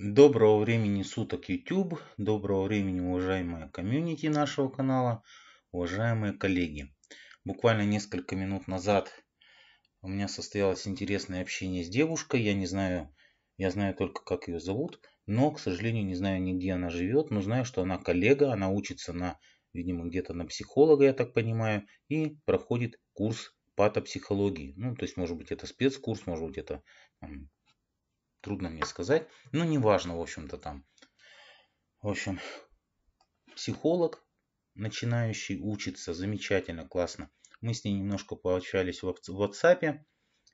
Доброго времени суток YouTube, доброго времени уважаемая комьюнити нашего канала, уважаемые коллеги. Буквально несколько минут назад у меня состоялось интересное общение с девушкой, я не знаю, я знаю только как ее зовут, но, к сожалению, не знаю нигде она живет, но знаю, что она коллега, она учится на, видимо, где-то на психолога, я так понимаю, и проходит курс патопсихологии. Ну, то есть, может быть, это спецкурс, может быть, это трудно мне сказать. Но неважно, в общем-то, там. В общем, психолог начинающий учится замечательно, классно. Мы с ней немножко пообщались в WhatsApp,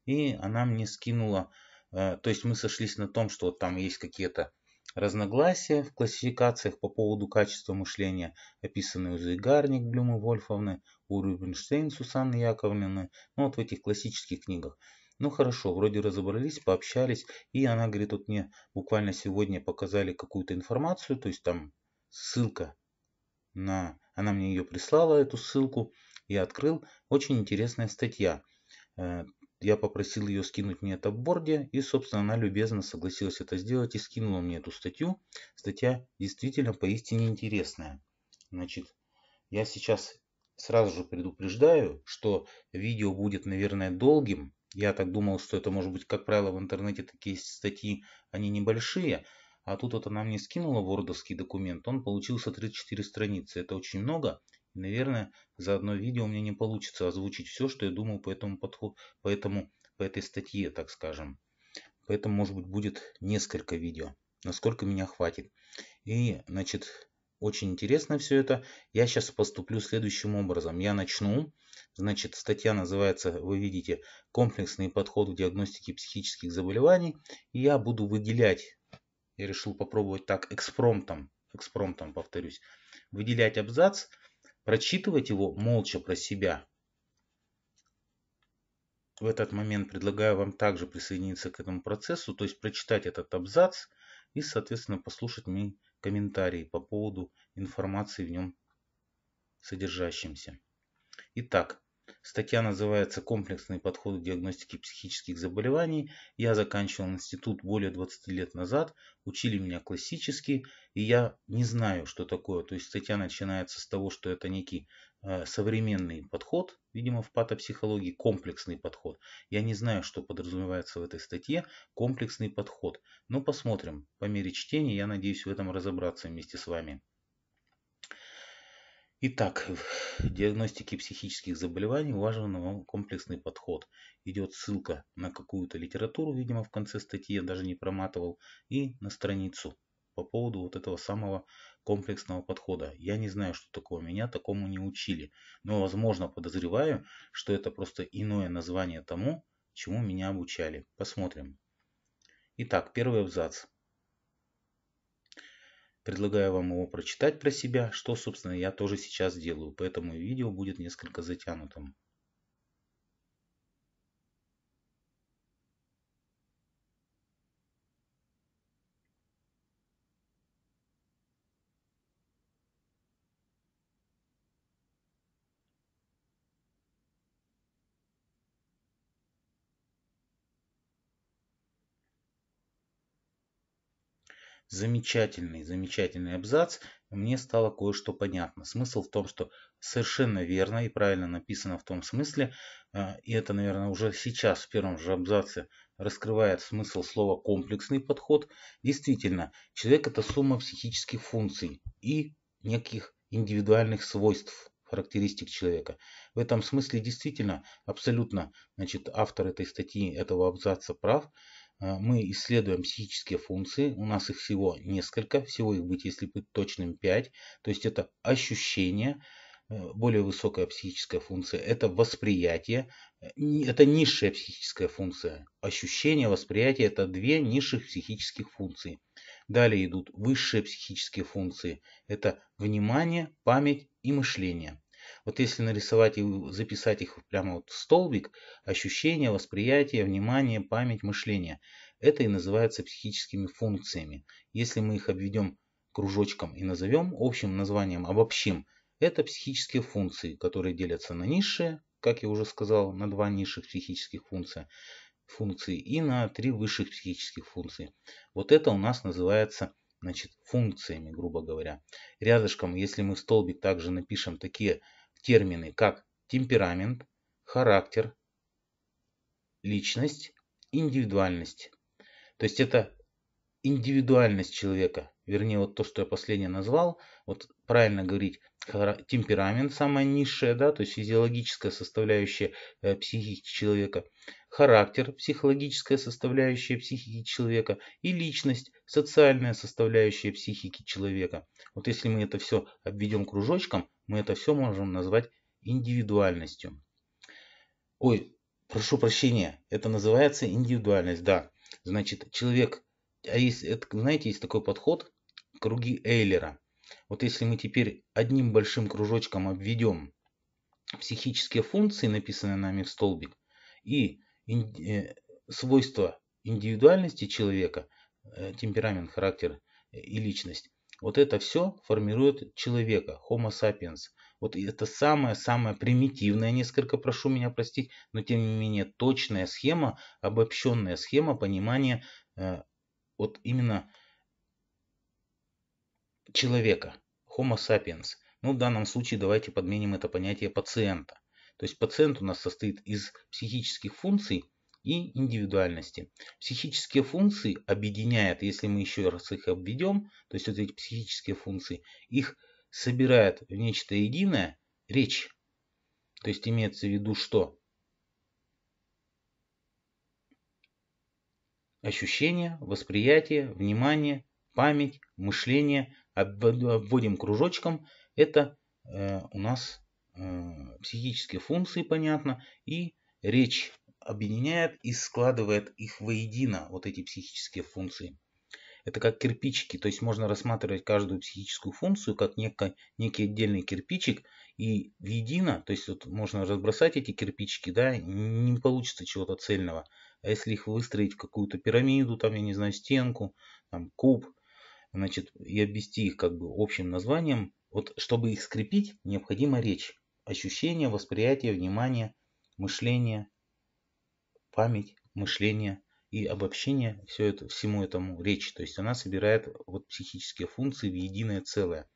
и она мне скинула, э, то есть мы сошлись на том, что там есть какие-то разногласия в классификациях по поводу качества мышления, описанные у Зайгарник Блюмы Вольфовны, у Рубинштейн Сусанны Яковлевны, ну вот в этих классических книгах. Ну хорошо, вроде разобрались, пообщались, и она говорит, вот мне буквально сегодня показали какую-то информацию, то есть там ссылка на... Она мне ее прислала, эту ссылку, я открыл. Очень интересная статья. Э, я попросил ее скинуть мне это в борде, и, собственно, она любезно согласилась это сделать и скинула мне эту статью. Статья действительно поистине интересная. Значит, я сейчас сразу же предупреждаю, что видео будет, наверное, долгим, я так думал, что это может быть, как правило, в интернете такие статьи, они небольшие. А тут вот она мне скинула вордовский документ, он получился 34 страницы. Это очень много. И, наверное, за одно видео мне не получится озвучить все, что я думаю по этому подходу, по, этому, по этой статье, так скажем. Поэтому, может быть, будет несколько видео, насколько меня хватит. И, значит, очень интересно все это. Я сейчас поступлю следующим образом. Я начну. Значит, статья называется, вы видите, комплексный подход к диагностике психических заболеваний. И я буду выделять, я решил попробовать так, экспромтом, экспромтом, повторюсь, выделять абзац, прочитывать его молча про себя. В этот момент предлагаю вам также присоединиться к этому процессу, то есть прочитать этот абзац и, соответственно, послушать меня комментарии по поводу информации в нем содержащимся. Итак, статья называется «Комплексный подход к диагностике психических заболеваний». Я заканчивал институт более 20 лет назад, учили меня классически, и я не знаю, что такое. То есть статья начинается с того, что это некий Э, современный подход, видимо, в патопсихологии, комплексный подход. Я не знаю, что подразумевается в этой статье, комплексный подход. Но посмотрим. По мере чтения, я надеюсь в этом разобраться вместе с вами. Итак, в диагностике психических заболеваний важен вам комплексный подход. Идет ссылка на какую-то литературу, видимо, в конце статьи, я даже не проматывал, и на страницу по поводу вот этого самого комплексного подхода. Я не знаю, что такое, меня такому не учили. Но, возможно, подозреваю, что это просто иное название тому, чему меня обучали. Посмотрим. Итак, первый абзац. Предлагаю вам его прочитать про себя, что, собственно, я тоже сейчас делаю, поэтому видео будет несколько затянутым. Замечательный, замечательный абзац. Мне стало кое-что понятно. Смысл в том, что совершенно верно и правильно написано в том смысле, э, и это, наверное, уже сейчас в первом же абзаце раскрывает смысл слова «комплексный подход». Действительно, человек – это сумма психических функций и неких индивидуальных свойств, характеристик человека. В этом смысле действительно абсолютно значит, автор этой статьи, этого абзаца прав – а, мы исследуем психические функции. У нас их всего несколько, всего их быть, если быть точным, 5. То есть это ощущение, э, более высокая психическая функция, это восприятие, это низшая психическая функция. Ощущение, восприятие – это две низших психических функции. Далее идут высшие психические функции. Это внимание, память и мышление. Вот если нарисовать и записать их прямо вот в столбик, ощущение, восприятие, внимание, память, мышление. Это и называется психическими функциями. Если мы их обведем кружочком и назовем общим названием, обобщим, это психические функции, которые делятся на низшие, как я уже сказал, на два низших психических функция, функции и на три высших психических функции. Вот это у нас называется значит, функциями, грубо говоря. Рядышком, если мы в столбик также напишем такие термины как темперамент, характер, личность, индивидуальность. То есть это индивидуальность человека, вернее вот то, что я последнее назвал, вот правильно говорить, темперамент самая низшая, да, то есть физиологическая составляющая э, психики человека, характер, психологическая составляющая психики человека и личность, социальная составляющая психики человека. Вот если мы это все обведем кружочком, мы это все можем назвать индивидуальностью. Ой, прошу прощения, это называется индивидуальность, да. Значит, человек, а есть, это, знаете, есть такой подход, круги Эйлера. Вот если мы теперь одним большим кружочком обведем психические функции, написанные нами в столбик, и ин, э, свойства индивидуальности человека, э, темперамент, характер э, и личность, вот это все формирует человека, Homo sapiens. Вот это самая-самая примитивная, несколько прошу меня простить, но тем не менее точная схема, обобщенная схема понимания э, вот именно человека, Homo sapiens. Ну, в данном случае давайте подменим это понятие пациента. То есть пациент у нас состоит из психических функций, и индивидуальности. Психические функции объединяет, если мы еще раз их обведем, то есть вот эти психические функции, их собирает в нечто единое речь. То есть имеется в виду что? Ощущение, восприятие, внимание, память, мышление. Обводим кружочком. Это э, у нас э, психические функции, понятно, и речь объединяет и складывает их воедино, вот эти психические функции. Это как кирпичики, то есть можно рассматривать каждую психическую функцию как некий, некий отдельный кирпичик и в едино, то есть вот можно разбросать эти кирпичики, да, не получится чего-то цельного. А если их выстроить в какую-то пирамиду, там, я не знаю, стенку, там, куб, значит, и обвести их как бы общим названием, вот чтобы их скрепить, необходима речь, ощущение, восприятие, внимание, мышление, память, мышление и обобщение все это, всему этому речь. То есть она собирает вот психические функции в единое целое.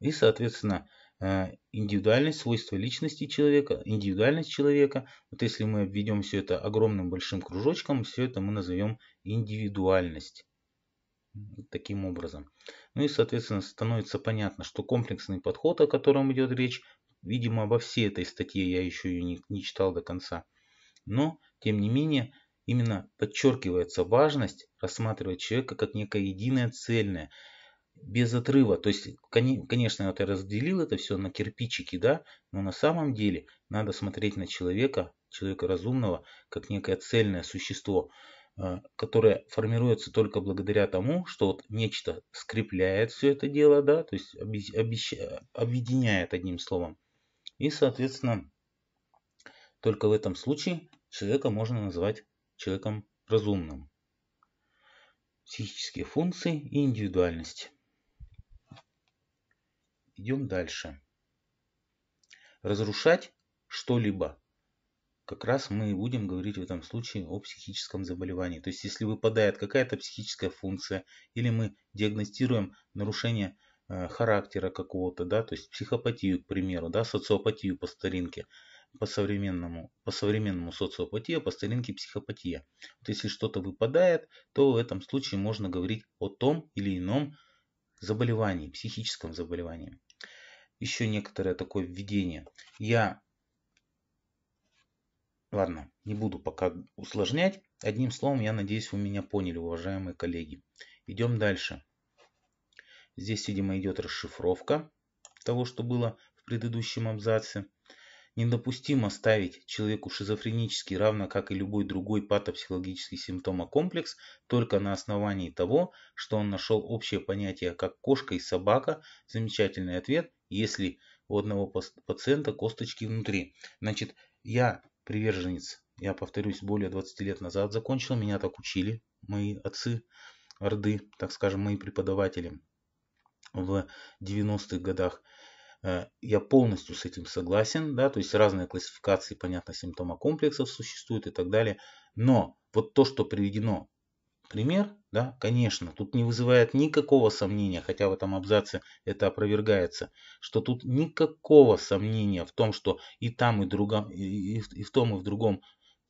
И, соответственно, э, индивидуальность, свойства личности человека, индивидуальность человека. Вот если мы введем все это огромным большим кружочком, все это мы назовем индивидуальность. Таким образом. Ну и, соответственно, становится понятно, что комплексный подход, о котором идет речь, видимо, обо всей этой статье, я еще ее не, не читал до конца, но тем не менее, именно подчеркивается важность рассматривать человека как некое единое цельное, без отрыва. То есть, конечно, вот я разделил это все на кирпичики, да, но на самом деле надо смотреть на человека, человека разумного, как некое цельное существо, э, которое формируется только благодаря тому, что вот нечто скрепляет все это дело, да, то есть объединяет одним словом. И, соответственно, только в этом случае человека можно назвать человеком разумным. Психические функции и индивидуальность. Идем дальше. Разрушать что-либо. Как раз мы и будем говорить в этом случае о психическом заболевании. То есть, если выпадает какая-то психическая функция, или мы диагностируем нарушение э, характера какого-то, да, то есть психопатию, к примеру, да, социопатию по старинке – по современному, по современному социопатия, по старинке психопатия. Вот если что-то выпадает, то в этом случае можно говорить о том или ином заболевании, психическом заболевании. Еще некоторое такое введение. Я, ладно, не буду пока усложнять. Одним словом, я надеюсь, вы меня поняли, уважаемые коллеги. Идем дальше. Здесь, видимо, идет расшифровка того, что было в предыдущем абзаце. Недопустимо ставить человеку шизофренический, равно как и любой другой патопсихологический симптомо-комплекс, а только на основании того, что он нашел общее понятие как кошка и собака. Замечательный ответ, если у одного пациента косточки внутри. Значит, я приверженец, я повторюсь, более 20 лет назад закончил, меня так учили мои отцы Орды, так скажем, мои преподаватели в 90-х годах. Э, я полностью с этим согласен, да, то есть разные классификации, понятно, симптомо-комплексов существуют и так далее. Но вот то, что приведено пример, да, конечно, тут не вызывает никакого сомнения, хотя в этом абзаце это опровергается, что тут никакого сомнения в том, что и там, и, другом, и, и в том, и в другом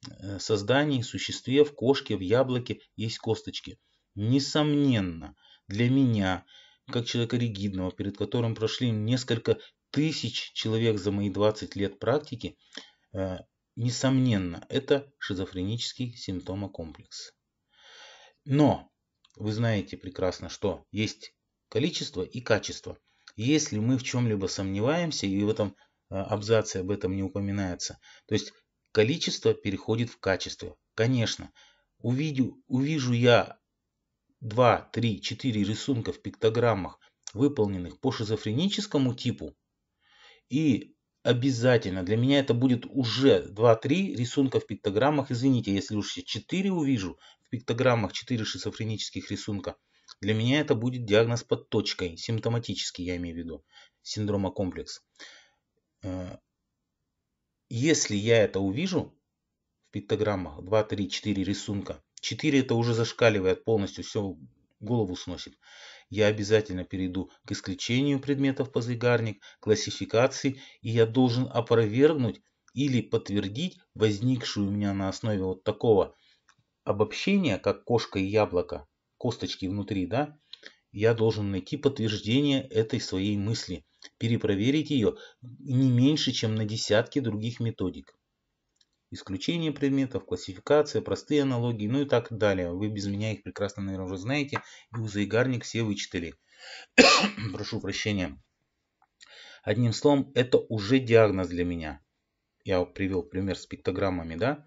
э, создании, существе, в кошке, в яблоке есть косточки. Несомненно, для меня как человека ригидного, перед которым прошли несколько тысяч человек за мои 20 лет практики, э, несомненно, это шизофренический симптомокомплекс. Но вы знаете прекрасно, что есть количество и качество. Если мы в чем-либо сомневаемся, и в этом э, абзаце об этом не упоминается, то есть количество переходит в качество. Конечно, увидю, увижу я два, три, четыре рисунка в пиктограммах, выполненных по шизофреническому типу, и обязательно для меня это будет уже 2-3 рисунка в пиктограммах. Извините, если уж я 4 увижу в пиктограммах 4 шизофренических рисунка, для меня это будет диагноз под точкой, симптоматический я имею в виду, синдрома комплекс. Э, если я это увижу в пиктограммах 2, 3, 4 рисунка, Четыре это уже зашкаливает полностью, все голову сносит. Я обязательно перейду к исключению предметов подвигарник, классификации, и я должен опровергнуть или подтвердить возникшую у меня на основе вот такого обобщения, как кошка и яблоко, косточки внутри, да, я должен найти подтверждение этой своей мысли, перепроверить ее не меньше, чем на десятки других методик исключение предметов, классификация, простые аналогии, ну и так далее. Вы без меня их прекрасно, наверное, уже знаете. И узоигарник все вычитали. Прошу прощения. Одним словом, это уже диагноз для меня. Я привел пример с пиктограммами, да?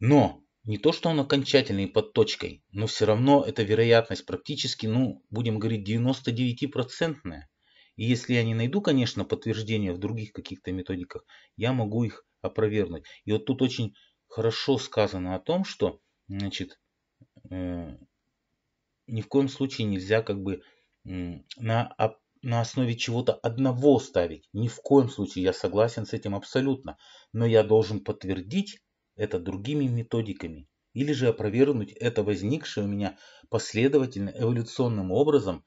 Но не то, что он окончательный под точкой, но все равно эта вероятность практически, ну, будем говорить, 99-процентная. И если я не найду, конечно, подтверждения в других каких-то методиках, я могу их опровергнуть. И вот тут очень хорошо сказано о том, что значит, э, ни в коем случае нельзя как бы э, на, об, на основе чего-то одного ставить. Ни в коем случае я согласен с этим абсолютно. Но я должен подтвердить это другими методиками. Или же опровергнуть это возникшее у меня последовательно эволюционным образом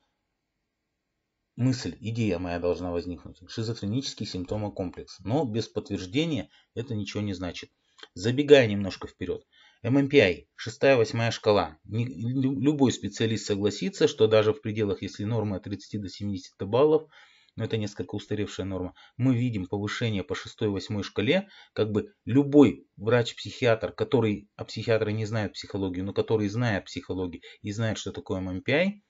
мысль, идея моя должна возникнуть. Шизофренический симптомо-комплекс. Но без подтверждения это ничего не значит. Забегая немножко вперед. MMPI, 6-8 шкала. Любой специалист согласится, что даже в пределах, если норма от 30 до 70 баллов, но это несколько устаревшая норма, мы видим повышение по 6-8 шкале, как бы любой врач-психиатр, который, а психиатры не знают психологию, но который знает психологию и знает, что такое ММПИ,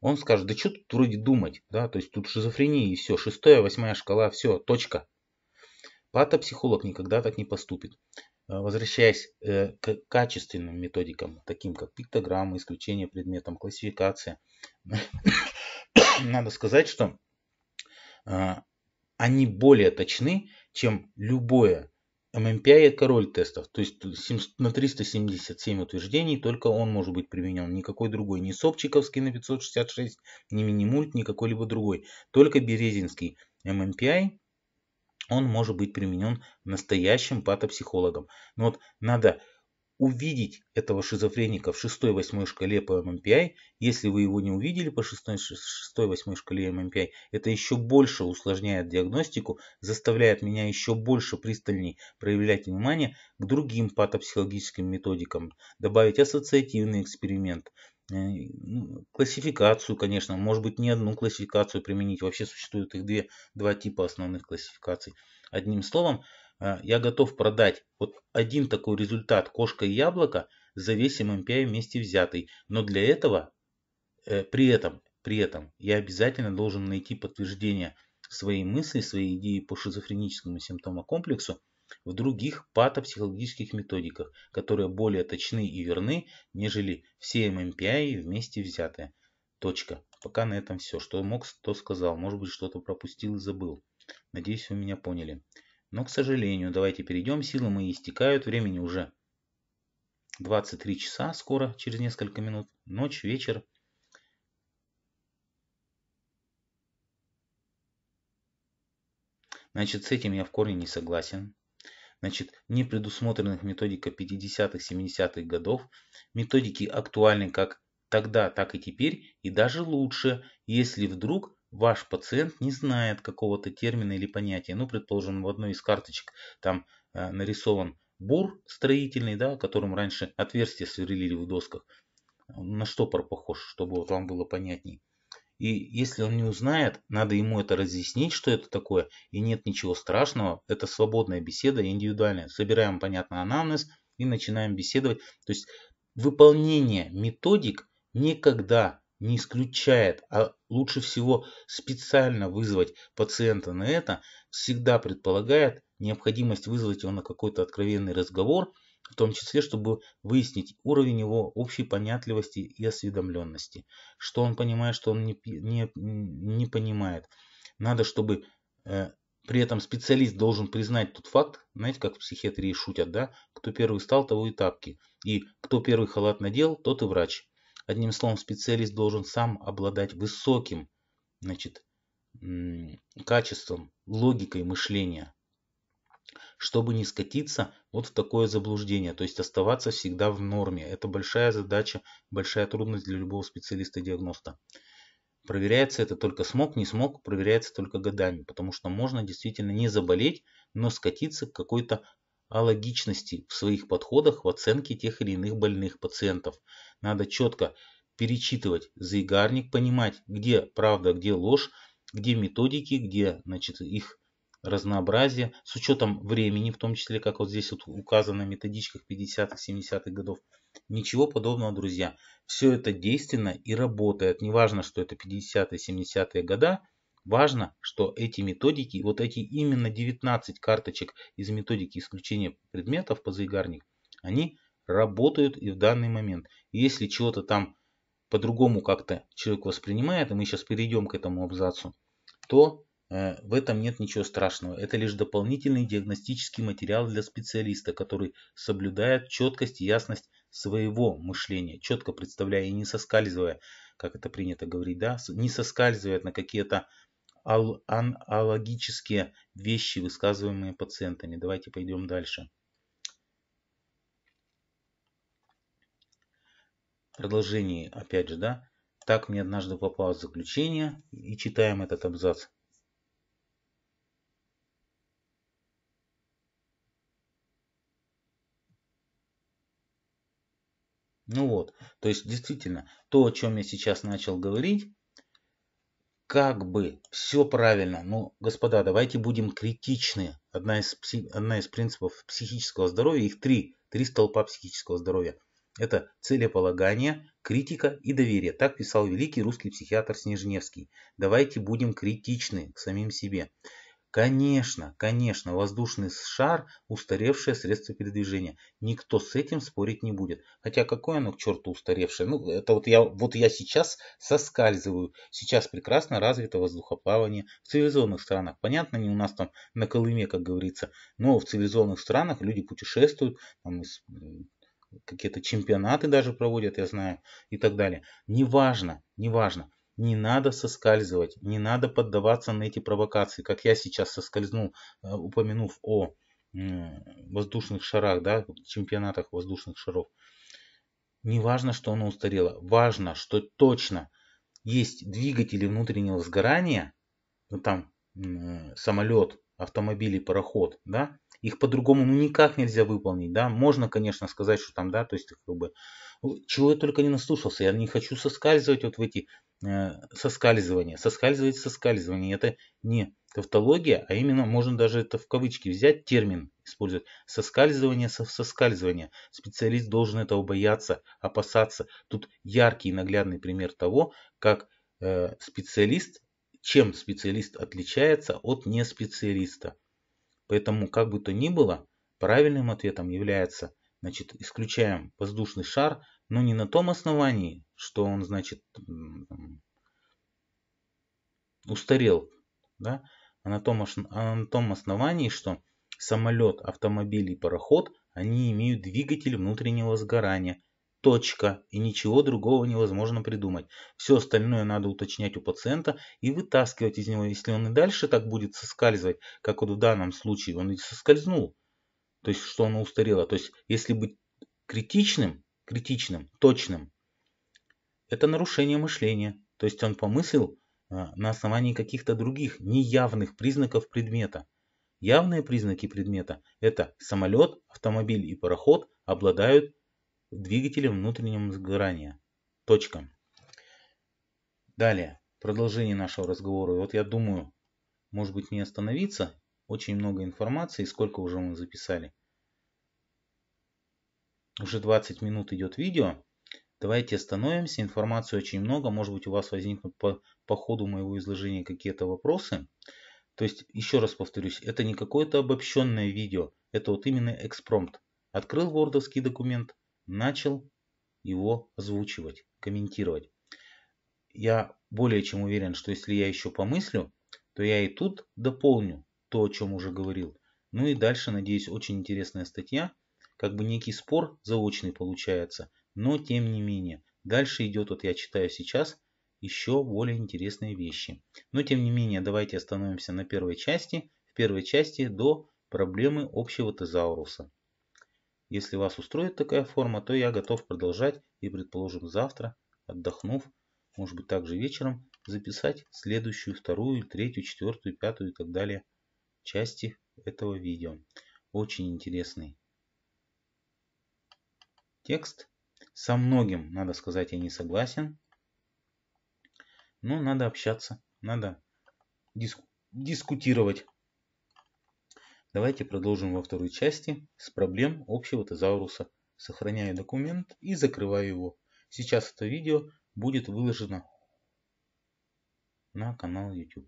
он скажет, да что тут вроде думать, да, то есть тут шизофрения и все, шестая, восьмая шкала, все, точка. Патопсихолог никогда так не поступит. Э, возвращаясь э, к качественным методикам, таким как пиктограмма, исключение предметом, классификация, надо сказать, что э, они более точны, чем любое MMPI король тестов, то есть на 377 утверждений только он может быть применен, никакой другой, ни Собчиковский на 566, ни Минимульт, ни какой-либо другой, только Березинский MMPI он может быть применен настоящим патопсихологом. Но ну вот надо увидеть этого шизофреника в 6-8 шкале по MMPI, если вы его не увидели по 6-8 шкале MMPI, это еще больше усложняет диагностику, заставляет меня еще больше пристальней проявлять внимание к другим патопсихологическим методикам, добавить ассоциативный эксперимент, э, ну, классификацию, конечно, может быть не одну классификацию применить, вообще существует их две, два типа основных классификаций. Одним словом, а, я готов продать вот один такой результат кошка и яблоко за весь ММПи вместе взятый. Но для этого, э, при этом, при этом я обязательно должен найти подтверждение своей мысли, своей идеи по шизофреническому симптомокомплексу в других патопсихологических методиках, которые более точны и верны, нежели все ММПи вместе взятые. Точка. Пока на этом все. Что мог, то сказал. Может быть, что-то пропустил и забыл. Надеюсь, вы меня поняли. Но, к сожалению, давайте перейдем, силы мои истекают, времени уже 23 часа скоро, через несколько минут, ночь, вечер. Значит, с этим я в корне не согласен. Значит, не предусмотренных методика 50-х, 70-х годов, методики актуальны как тогда, так и теперь, и даже лучше, если вдруг ваш пациент не знает какого-то термина или понятия. Ну, предположим, в одной из карточек там э, нарисован бур строительный, да, которым раньше отверстия сверлили в досках. На штопор похож, чтобы вам было понятней. И если он не узнает, надо ему это разъяснить, что это такое. И нет ничего страшного, это свободная беседа, индивидуальная. Собираем, понятно, анамнез и начинаем беседовать. То есть выполнение методик никогда не исключает, а лучше всего специально вызвать пациента на это, всегда предполагает необходимость вызвать его на какой-то откровенный разговор, в том числе, чтобы выяснить уровень его общей понятливости и осведомленности, что он понимает, что он не, не, не понимает. Надо, чтобы э, при этом специалист должен признать тот факт, знаете, как в психиатрии шутят, да, кто первый стал, того и тапки, и кто первый халат надел, тот и врач. Одним словом, специалист должен сам обладать высоким значит, качеством, логикой мышления, чтобы не скатиться вот в такое заблуждение, то есть оставаться всегда в норме. Это большая задача, большая трудность для любого специалиста-диагноста. Проверяется это только смог, не смог, проверяется только годами, потому что можно действительно не заболеть, но скатиться к какой-то алогичности в своих подходах в оценке тех или иных больных пациентов. Надо четко перечитывать заигарник, понимать, где правда, где ложь, где методики, где значит, их разнообразие, с учетом времени, в том числе, как вот здесь вот указано в методичках 50-х, 70-х годов. Ничего подобного, друзья. Все это действенно и работает. Неважно, что это 50-е, 70-е года. Важно, что эти методики, вот эти именно 19 карточек из методики исключения предметов по заигарник, они работают и в данный момент. Если чего-то там по-другому как-то человек воспринимает, и мы сейчас перейдем к этому абзацу, то э, в этом нет ничего страшного. Это лишь дополнительный диагностический материал для специалиста, который соблюдает четкость и ясность своего мышления, четко представляя и не соскальзывая, как это принято говорить, да, не соскальзывает на какие-то аналогические вещи, высказываемые пациентами. Давайте пойдем дальше. продолжении, опять же, да, так мне однажды попалось заключение, и читаем этот абзац. Ну вот, то есть действительно, то, о чем я сейчас начал говорить, как бы все правильно, но, господа, давайте будем критичны. Одна из, одна из принципов психического здоровья, их три, три столпа психического здоровья. Это целеполагание, критика и доверие. Так писал великий русский психиатр Снежневский. Давайте будем критичны к самим себе. Конечно, конечно, воздушный шар – устаревшее средство передвижения. Никто с этим спорить не будет. Хотя какое оно к черту устаревшее? Ну, это вот я, вот я сейчас соскальзываю. Сейчас прекрасно развито воздухоплавание в цивилизованных странах. Понятно, не у нас там на Колыме, как говорится, но в цивилизованных странах люди путешествуют там, из э, какие-то чемпионаты даже проводят, я знаю, и так далее. Неважно, неважно. Не надо соскальзывать, не надо поддаваться на эти провокации, как я сейчас соскользнул, э, упомянув о воздушных шарах, да, чемпионатах воздушных шаров. Не важно, что оно устарело, важно, что точно есть двигатели внутреннего сгорания, ну, там самолет, автомобиль и пароход, да, их по-другому ну, никак нельзя выполнить, да, можно, конечно, сказать, что там, да, то есть, как бы, ну, чего я только не наслушался, я не хочу соскальзывать вот в эти э, соскальзывания, соскальзывать, соскальзывание, это не тавтология, а именно можно даже это в кавычки взять, термин использовать, соскальзывание, со, соскальзывание, специалист должен этого бояться, опасаться, тут яркий наглядный пример того, как э, специалист чем специалист отличается от неспециалиста. Поэтому, как бы то ни было, правильным ответом является, значит, исключаем воздушный шар, но не на том основании, что он, значит, устарел, да, а на том, а на том основании, что самолет, автомобиль и пароход, они имеют двигатель внутреннего сгорания – Точка. И ничего другого невозможно придумать. Все остальное надо уточнять у пациента и вытаскивать из него. Если он и дальше так будет соскальзывать, как вот в данном случае, он и соскользнул. То есть, что оно устарело. То есть, если быть критичным, критичным, точным, это нарушение мышления. То есть, он помыслил а, на основании каких-то других неявных признаков предмета. Явные признаки предмета – это самолет, автомобиль и пароход обладают в двигателе внутреннем сгорания. Точка. Далее, продолжение нашего разговора. вот я думаю, может быть не остановиться. Очень много информации, сколько уже мы записали. Уже 20 минут идет видео. Давайте остановимся, информации очень много. Может быть у вас возникнут по, по ходу моего изложения какие-то вопросы. То есть, еще раз повторюсь, это не какое-то обобщенное видео. Это вот именно экспромт. Открыл вордовский документ, начал его озвучивать, комментировать. Я более чем уверен, что если я еще помыслю, то я и тут дополню то, о чем уже говорил. Ну и дальше, надеюсь, очень интересная статья. Как бы некий спор заочный получается, но тем не менее. Дальше идет, вот я читаю сейчас, еще более интересные вещи. Но тем не менее, давайте остановимся на первой части. В первой части до проблемы общего тезауруса. Если вас устроит такая форма, то я готов продолжать и, предположим, завтра, отдохнув, может быть, также вечером, записать следующую, вторую, третью, четвертую, пятую и так далее части этого видео. Очень интересный текст. Со многим, надо сказать, я не согласен. Но надо общаться, надо диску дискутировать. Давайте продолжим во второй части с проблем общего тезауруса. Сохраняю документ и закрываю его. Сейчас это видео будет выложено на канал YouTube.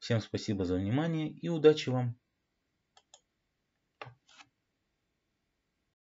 Всем спасибо за внимание и удачи вам!